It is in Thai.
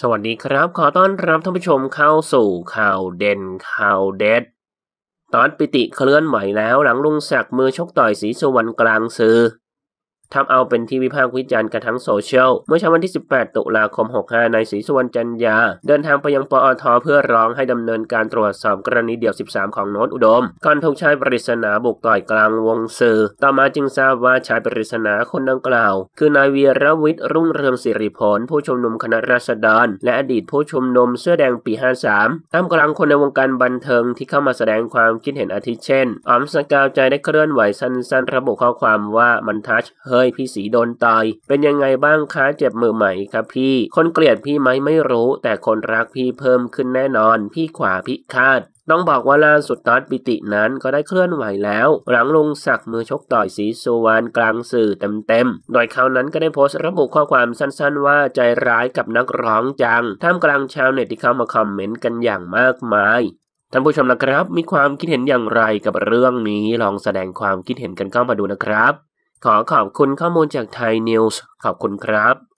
สวัสดีครับ ขอต้อนรับท่านผู้ชมเข้าสู่ข่าวเด่นข่าวเด็ด ตอนปิติเคลื่อนไหวแล้วหลังลุงศักดิ์มือชกต่อยสีสุวรรณกลางสื่อทำเอาเป็นที่วิพากษ์วิจารณ์กันทั้งโซเชียลเมื่อเช้าวันที่ 18 ตุลาคม 65นายศรีสุวรรณจันยาเดินทางไปยังปอทเพื่อร้องให้ดำเนินการตรวจสอบกรณีเดี่ยว 13 ของโน้ตอุดมก่อนถูกชายปริศนาบุกต่อยกลางวงสื่อต่อมาจึงทราบว่าชายปริศนาคนดังกล่าว คือนายวีรวิทย์ รุ่งเรืองสิริพลผู้ชุมนุมคณะราษฎร และอดีตผู้ชุมนุมเสื้อแดงปี 53ท่ามกลางคนในวงการบันเทิงที่เข้ามาแสดงความคิดเห็นอาทิเช่นออมสกาวใจได้เคลื่อนไหวสั้นๆ ระบุข้อความว่ามันทัชเฮ้พี่สีโดนตายเป็นยังไงบ้างคะเจ็บมือไหมครับพี่ คนเกลียดพี่ไหมไม่รู้ แต่คนรักพี่เพิ่มขึ้นแน่นอนพี่ขวาพิคาด ต้องบอกว่าล่าสุดตอนปิตินั้นก็ได้เคลื่อนไหวแล้ว หลังลงสักมือชกต่อยสีสุวรรณกลางสื่อเต็มๆโดยเขานั้นก็ได้โพสต์ ระบุข้อความสั้น ๆ ว่าใจร้ายกับนักร้องจังท่ามกลางชาวเน็ตที่เข้ามาคอมเมนต์กันอย่างมากมายท่านผู้ชมนะครับมีความคิดเห็นอย่างไรกับเรื่องนี้ลองแสดงความคิดเห็นกันเข้ามาดูนะครับขอขอบคุณข้อมูลจากไทยนิวส์ขอบคุณครับ